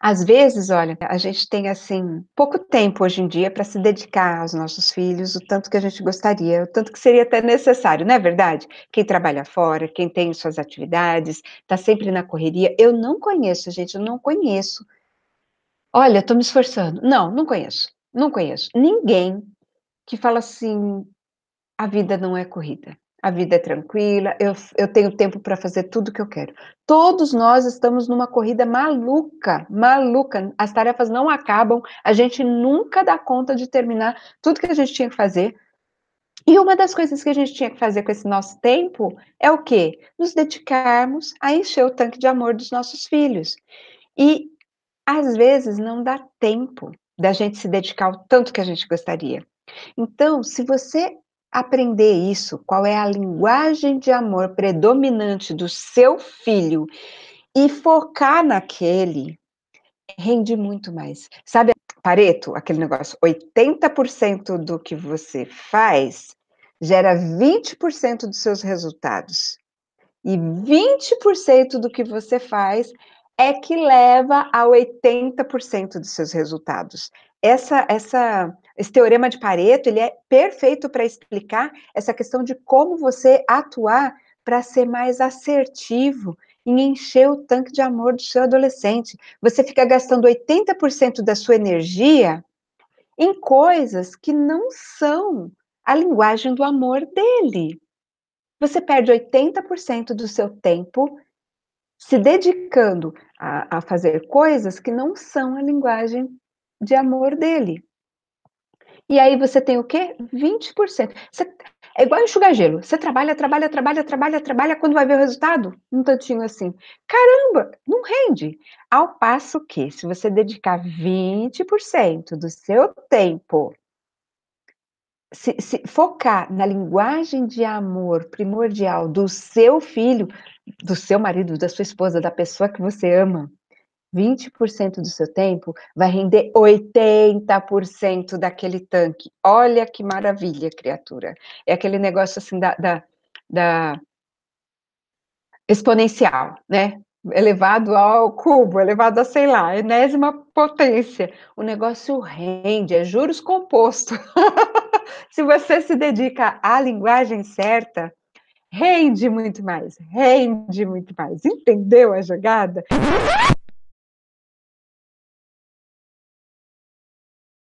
Às vezes, olha, a gente tem assim pouco tempo hoje em dia para se dedicar aos nossos filhos, o tanto que a gente gostaria, o tanto que seria até necessário, não é verdade? Quem trabalha fora, quem tem suas atividades, está sempre na correria. Eu não conheço, gente, eu não conheço. Olha, estou me esforçando. Não, não conheço, não conheço ninguém que fala assim: a vida não é corrida a vida é tranquila, eu, eu tenho tempo para fazer tudo que eu quero. Todos nós estamos numa corrida maluca, maluca. As tarefas não acabam, a gente nunca dá conta de terminar tudo que a gente tinha que fazer. E uma das coisas que a gente tinha que fazer com esse nosso tempo é o quê? Nos dedicarmos a encher o tanque de amor dos nossos filhos. E às vezes não dá tempo da gente se dedicar o tanto que a gente gostaria. Então, se você aprender isso, qual é a linguagem de amor predominante do seu filho e focar naquele, rende muito mais. Sabe, Pareto, aquele negócio, 80% do que você faz gera 20% dos seus resultados. E 20% do que você faz é que leva a 80% dos seus resultados. Essa essa esse teorema de Pareto, ele é perfeito para explicar essa questão de como você atuar para ser mais assertivo em encher o tanque de amor do seu adolescente. Você fica gastando 80% da sua energia em coisas que não são a linguagem do amor dele. Você perde 80% do seu tempo se dedicando a, a fazer coisas que não são a linguagem de amor dele. E aí você tem o quê? 20%. Você, é igual enxugar gelo. Você trabalha, trabalha, trabalha, trabalha, trabalha, quando vai ver o resultado? Um tantinho assim. Caramba, não rende. Ao passo que, se você dedicar 20% do seu tempo, se, se focar na linguagem de amor primordial do seu filho, do seu marido, da sua esposa, da pessoa que você ama, 20% do seu tempo vai render 80% daquele tanque. Olha que maravilha, criatura. É aquele negócio assim da, da, da exponencial, né? Elevado ao cubo, elevado a sei lá, enésima potência. O negócio rende, é juros composto. se você se dedica à linguagem certa, rende muito mais, rende muito mais. Entendeu a jogada?